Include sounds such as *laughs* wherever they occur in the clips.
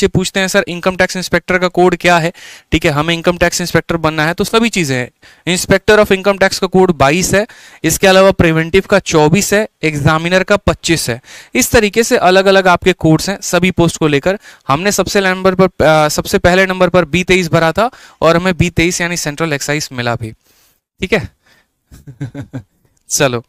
बच्चे पूछते हैं सर इनकम टैक्स इंस्पेक्टर का कोड क्या है ठीक है हमें इनकम टैक्स इंस्पेक्टर बनना है तो सभी चीज़ें हैं इंस्पेक्टर ऑफ इनकम टैक्स का कोड 22 है इसके अलावा प्रिवेंटिव का 24 है एग्जामिनर का 25 है इस तरीके से अलग अलग आपके कोड्स हैं सभी पोस्ट को लेकर हमने सबसे नंबर पर सबसे पहले नंबर पर बी तेईस भरा था और हमें बी तेईस यानी सेंट्रल एक्साइज मिला भी ठीक है *laughs* चलो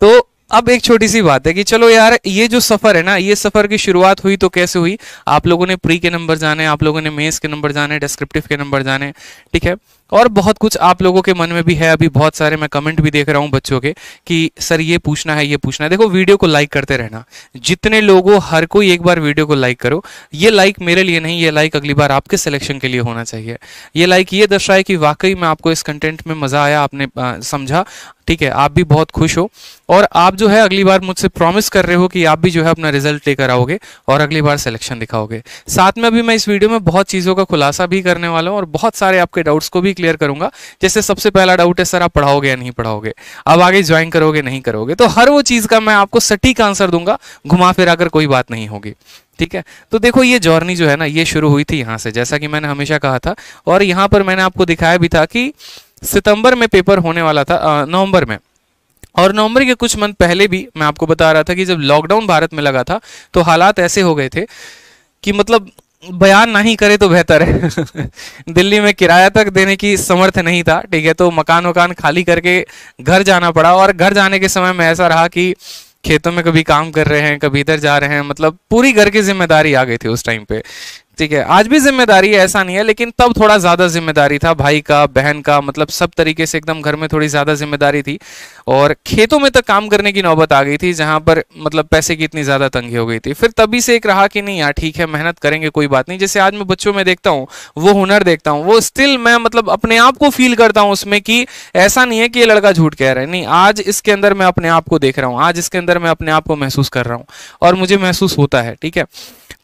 तो अब एक छोटी सी बात है कि चलो यार ये जो सफर है ना ये सफर की शुरुआत हुई तो कैसे हुई आप लोगों ने प्री के नंबर जाने आप लोगों ने मेस के नंबर जाने डिस्क्रिप्टिव के नंबर जाने ठीक है और बहुत कुछ आप लोगों के मन में भी है अभी बहुत सारे मैं कमेंट भी देख रहा हूँ बच्चों के कि सर ये पूछना है ये पूछना है देखो वीडियो को लाइक करते रहना जितने लोगों हर कोई एक बार वीडियो को लाइक करो ये लाइक मेरे लिए नहीं ये लाइक अगली बार आपके सिलेक्शन के लिए होना चाहिए ये लाइक ये दर्शाए कि वाकई में आपको इस कंटेंट में मज़ा आया आपने समझा ठीक है आप भी बहुत खुश हो और आप जो है अगली बार मुझसे प्रॉमिस कर रहे हो कि आप भी जो है अपना रिजल्ट लेकर आओगे और अगली बार सिलेक्शन दिखाओगे साथ में अभी मैं इस वीडियो में बहुत चीज़ों का खुलासा भी करने वाला हूँ और बहुत सारे आपके डाउट्स को भी क्लियर करूंगा जैसे सबसे पहला डाउट है सर आप पढ़ाओगे या नहीं पढ़ाओगे अब आगे ज्वाइन करोगे नहीं करोगे तो हर वो चीज़ का मैं आपको सटीक आंसर दूंगा घुमा फिरा कर कोई बात नहीं होगी ठीक है तो देखो ये जर्नी जो है ना ये शुरू हुई थी यहाँ से जैसा कि मैंने हमेशा कहा था और यहाँ पर मैंने आपको दिखाया भी था कि सितंबर में पेपर होने वाला था नवंबर में और नवंबर के कुछ मंथ पहले भी मैं आपको बता रहा था कि जब लॉकडाउन भारत में लगा था तो हालात ऐसे हो गए थे कि मतलब बयान नहीं करे तो बेहतर है *laughs* दिल्ली में किराया तक देने की समर्थ नहीं था ठीक है तो मकान वकान खाली करके घर जाना पड़ा और घर जाने के समय में ऐसा रहा कि खेतों में कभी काम कर रहे हैं कभी इधर जा रहे हैं मतलब पूरी घर की जिम्मेदारी आ गई थी उस टाइम पे ठीक है आज भी जिम्मेदारी है ऐसा नहीं है लेकिन तब थोड़ा ज्यादा जिम्मेदारी था भाई का बहन का मतलब सब तरीके से एकदम घर में थोड़ी ज्यादा जिम्मेदारी थी और खेतों में तक काम करने की नौबत आ गई थी जहां पर मतलब पैसे की इतनी ज्यादा तंगी हो गई थी फिर तभी से एक रहा कि नहीं यार ठीक है मेहनत करेंगे कोई बात नहीं जैसे आज मैं बच्चों में देखता हूँ वो हुनर देखता हूँ वो स्टिल मैं मतलब अपने आप को फील करता हूँ उसमें कि ऐसा नहीं है कि ये लड़का झूठ कह रहा है नहीं आज इसके अंदर मैं अपने आप को देख रहा हूँ आज इसके अंदर मैं अपने आप को महसूस कर रहा हूँ और मुझे महसूस होता है ठीक है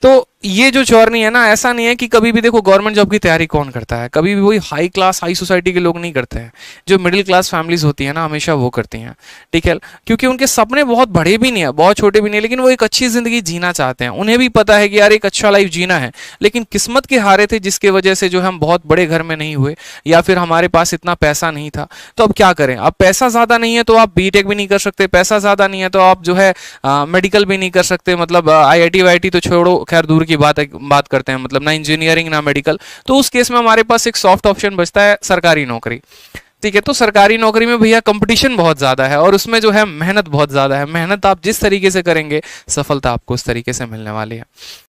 तो ये जो चोरनी है ना ऐसा नहीं है कि कभी भी देखो गवर्नमेंट जॉब की तैयारी कौन करता है कभी भी वही हाई क्लास हाई सोसाइटी के लोग नहीं करते हैं जो मिडिल क्लास फैमिलीज होती है ना हमेशा वो करती हैं ठीक है क्योंकि उनके सपने बहुत बड़े भी नहीं है बहुत छोटे भी नहीं है लेकिन वो एक अच्छी ज़िंदगी जीना चाहते हैं उन्हें भी पता है कि यार एक अच्छा लाइफ जीना है लेकिन किस्मत के हारे थे जिसके वजह से जो हम बहुत बड़े घर में नहीं हुए या फिर हमारे पास इतना पैसा नहीं था तो अब क्या करें अब पैसा ज़्यादा नहीं है तो आप बी भी नहीं कर सकते पैसा ज़्यादा नहीं है तो आप जो है मेडिकल भी नहीं कर सकते मतलब आई आई तो छोड़ो खैर दूर की बात बात करते हैं मतलब ना इंजीनियरिंग ना मेडिकल तो उस केस में हमारे पास एक सॉफ्ट ऑप्शन बचता है सरकारी नौकरी ठीक है तो सरकारी नौकरी में भैया कंपटीशन बहुत ज़्यादा है और उसमें जो है मेहनत बहुत ज़्यादा है मेहनत आप जिस तरीके से करेंगे सफलता आपको उस तरीके से मिलने वाली है